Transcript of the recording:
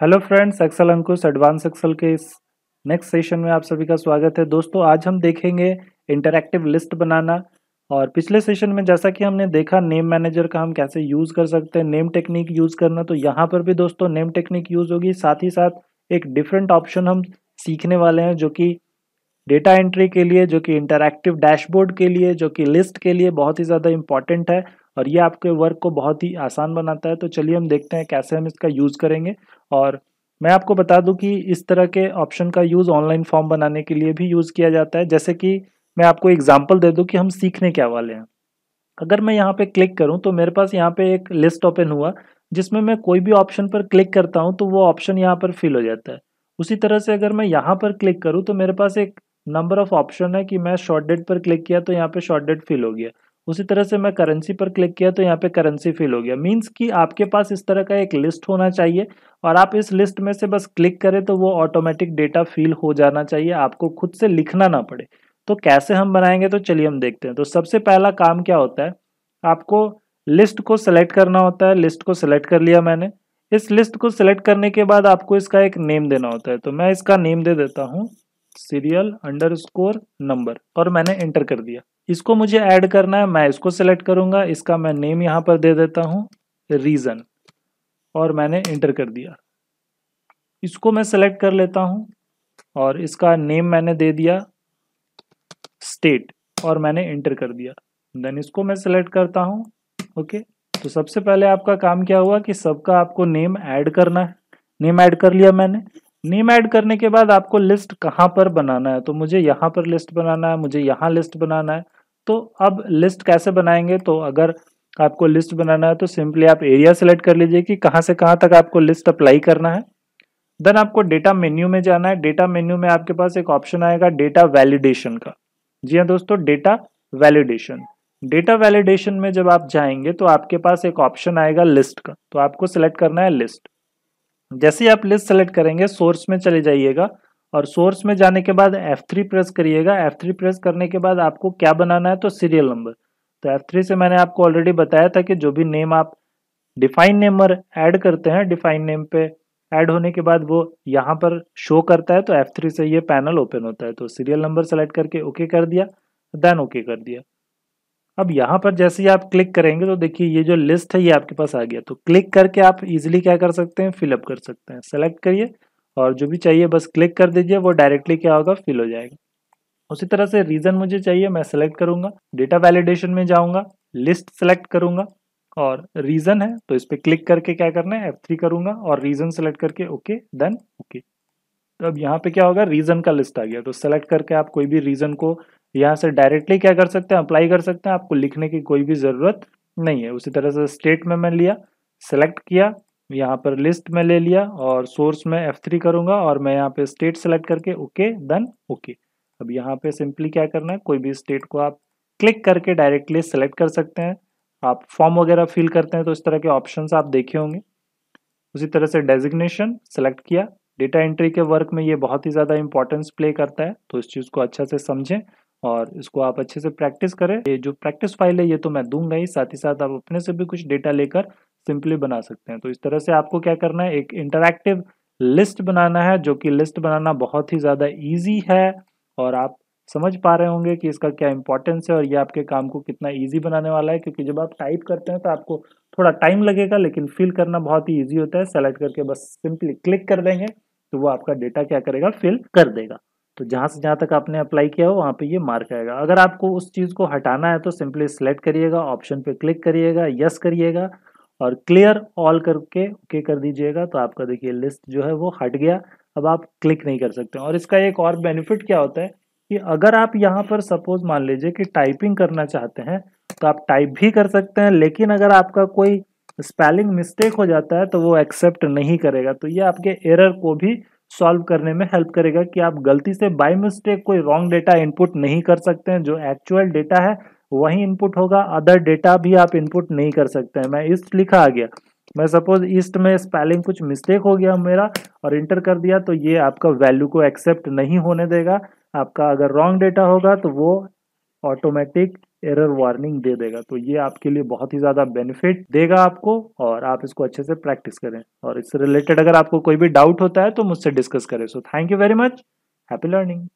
hello friends Excel Ankush advance Excel के इस next session में आप सभी का स्वागत है दोस्तों आज हम देखेंगे इंटरैक्टिव लिस्ट बनाना और पिछले सेशन में जैसा कि हमने देखा नेम मैनेजर का हम कैसे यूज़ कर सकते हैं नेम टेक्निक यूज़ करना तो यहाँ पर भी दोस्तों नेम टेक्निक यूज़ होगी साथ ही साथ एक डिफरेंट ऑप्शन हम सीखने वाले हैं जो कि डेटा एंट्री के लिए जो कि इंटरैक्टिव डैशबोर्ड के लिए जो कि लिस्ट के लिए बहुत ही ज़्यादा इंपॉर्टेंट है और ये आपके वर्क को बहुत ही आसान बनाता है तो चलिए हम देखते हैं कैसे हम इसका यूज़ करेंगे और मैं आपको बता दूं कि इस तरह के ऑप्शन का यूज़ ऑनलाइन फॉर्म बनाने के लिए भी यूज़ किया जाता है जैसे कि मैं आपको एग्जाम्पल दे दूँ कि हम सीखने क्या वाले हैं अगर मैं यहाँ पे क्लिक करूँ तो मेरे पास यहाँ पे एक लिस्ट ओपन हुआ जिसमें मैं कोई भी ऑप्शन पर क्लिक करता हूँ तो वो ऑप्शन यहाँ पर फिल हो जाता है उसी तरह से अगर मैं यहाँ पर क्लिक करूँ तो मेरे पास एक नंबर ऑफ ऑप्शन है कि मैं शॉर्ट डेट पर क्लिक किया तो यहाँ पे शॉर्ट डेट फिल हो गया उसी तरह से मैं करेंसी पर क्लिक किया तो यहाँ पे करेंसी फिल हो गया मीन्स कि आपके पास इस तरह का एक लिस्ट होना चाहिए और आप इस लिस्ट में से बस क्लिक करें तो वो ऑटोमेटिक डेटा फिल हो जाना चाहिए आपको खुद से लिखना ना पड़े तो कैसे हम बनाएंगे तो चलिए हम देखते हैं तो सबसे पहला काम क्या होता है आपको लिस्ट को सिलेक्ट करना होता है लिस्ट को सिलेक्ट कर लिया मैंने इस लिस्ट को सिलेक्ट करने के बाद आपको इसका एक नेम देना होता है तो मैं इसका नेम दे देता हूँ सीरियल अंडर नंबर और मैंने एंटर कर दिया इसको मुझे ऐड करना है मैं इसको सेलेक्ट करूंगा इसका मैं नेम यहां पर दे देता हूं रीज़न और मैंने इंटर कर दिया इसको मैं सेलेक्ट कर लेता हूं और इसका नेम मैंने दे दिया स्टेट और मैंने इंटर कर दिया देन इसको मैं सेलेक्ट करता हूं ओके तो सबसे पहले आपका काम क्या हुआ कि सबका आपको नेम ऐड करना है नेम ऐड कर लिया मैंने नेम ऐड करने के बाद आपको लिस्ट कहाँ पर बनाना है तो मुझे यहाँ पर लिस्ट बनाना है मुझे यहाँ लिस्ट बनाना है तो अब लिस्ट कैसे बनाएंगे तो अगर आपको लिस्ट बनाना है तो सिंपली आप एरिया सेलेक्ट कर लीजिए कि कहाँ से कहाँ तक आपको लिस्ट अप्लाई करना है देन आपको डेटा मेन्यू में जाना है डेटा मेन्यू में आपके पास एक ऑप्शन आएगा डेटा वैलिडेशन का जी हाँ दोस्तों डेटा वैलिडेशन डेटा वैलिडेशन में जब आप जाएंगे तो आपके पास एक ऑप्शन आएगा लिस्ट का तो आपको सिलेक्ट करना है लिस्ट जैसे ही आप लिस्ट सेलेक्ट करेंगे सोर्स में चले जाइएगा और सोर्स में जाने के बाद F3 प्रेस करिएगा F3 प्रेस करने के बाद आपको क्या बनाना है तो सीरियल नंबर तो F3 से मैंने आपको ऑलरेडी बताया था कि जो भी नेम आप डिफाइन नेमर ऐड करते हैं डिफाइन नेम पे ऐड होने के बाद वो यहाँ पर शो करता है तो F3 से ये पैनल ओपन होता है तो सीरियल नंबर सेलेक्ट करके ओके कर दिया देन ओके कर दिया अब यहाँ पर जैसे ही आप क्लिक करेंगे तो देखिए ये जो लिस्ट है ये आपके पास आ गया तो क्लिक करके आप इजिली क्या कर सकते हैं फिलअप कर सकते हैं सेलेक्ट करिए और जो भी चाहिए बस क्लिक कर दीजिए वो डायरेक्टली क्या होगा फिल हो जाएगा उसी तरह से रीज़न मुझे चाहिए मैं सेलेक्ट करूंगा डेटा वैलिडेशन में जाऊंगा लिस्ट सेलेक्ट करूंगा और रीज़न है तो इस पर क्लिक करके क्या करना है एफ थ्री करूंगा और रीज़न सेलेक्ट करके ओके देन ओके तो अब यहाँ पे क्या होगा रीज़न का लिस्ट आ गया तो सेलेक्ट करके आप कोई भी रीज़न को यहाँ से डायरेक्टली क्या कर सकते हैं अप्लाई कर सकते हैं आपको लिखने की कोई भी ज़रूरत नहीं है उसी तरह से स्टेट में मैं लिया सेलेक्ट किया यहाँ पर लिस्ट में ले लिया और सोर्स में F3 करूंगा और मैं यहाँ पे स्टेट सेलेक्ट करके ओके देन ओके अब यहाँ पे सिंपली क्या करना है कोई भी स्टेट को आप क्लिक करके डायरेक्टली सेलेक्ट कर सकते हैं आप फॉर्म वगैरह फिल करते हैं तो इस तरह के ऑप्शंस आप देखे होंगे उसी तरह से डेजिग्नेशन सेलेक्ट किया डेटा एंट्री के वर्क में ये बहुत ही ज़्यादा इंपॉर्टेंस प्ले करता है तो इस चीज़ को अच्छा से समझें और इसको आप अच्छे से प्रैक्टिस करें ये जो प्रैक्टिस फाइल है ये तो मैं दूंगा ही साथ ही साथ आप अपने से भी कुछ डेटा लेकर सिंपली बना सकते हैं तो इस तरह से आपको क्या करना है एक इंटरैक्टिव लिस्ट बनाना है जो कि लिस्ट बनाना बहुत ही ज़्यादा ईजी है और आप समझ पा रहे होंगे कि इसका क्या इंपॉर्टेंस है और ये आपके काम को कितना ईजी बनाने वाला है क्योंकि जब आप टाइप करते हैं तो आपको थोड़ा टाइम लगेगा लेकिन फिल करना बहुत ही ईजी होता है सेलेक्ट करके बस सिंपली क्लिक कर देंगे तो वो आपका डेटा क्या करेगा फिल कर देगा तो जहाँ से जहाँ तक आपने अप्लाई किया हो वहाँ पे ये मार्क आएगा अगर आपको उस चीज़ को हटाना है तो सिंपली सेलेक्ट करिएगा ऑप्शन पे क्लिक करिएगा यस करिएगा और क्लियर ऑल करके ओके कर दीजिएगा तो आपका देखिए लिस्ट जो है वो हट गया अब आप क्लिक नहीं कर सकते और इसका एक और बेनिफिट क्या होता है कि अगर आप यहाँ पर सपोज मान लीजिए कि टाइपिंग करना चाहते हैं तो आप टाइप भी कर सकते हैं लेकिन अगर आपका कोई स्पेलिंग मिस्टेक हो जाता है तो वो एक्सेप्ट नहीं करेगा तो ये आपके एरर को भी सॉल्व करने में हेल्प करेगा कि आप गलती से बाई मिस्टेक कोई रॉन्ग डेटा इनपुट नहीं कर सकते हैं जो एक्चुअल डेटा है वही इनपुट होगा अदर डेटा भी आप इनपुट नहीं कर सकते हैं मैं ईस्ट लिखा आ गया मैं सपोज ईस्ट में स्पेलिंग कुछ मिस्टेक हो गया मेरा और इंटर कर दिया तो ये आपका वैल्यू को एक्सेप्ट नहीं होने देगा आपका अगर रॉन्ग डेटा होगा तो वो ऑटोमेटिक एरर वार्निंग दे देगा तो ये आपके लिए बहुत ही ज़्यादा बेनिफिट देगा आपको और आप इसको अच्छे से प्रैक्टिस करें और इससे रिलेटेड अगर आपको कोई भी डाउट होता है तो मुझसे डिस्कस करें so thank you very much happy learning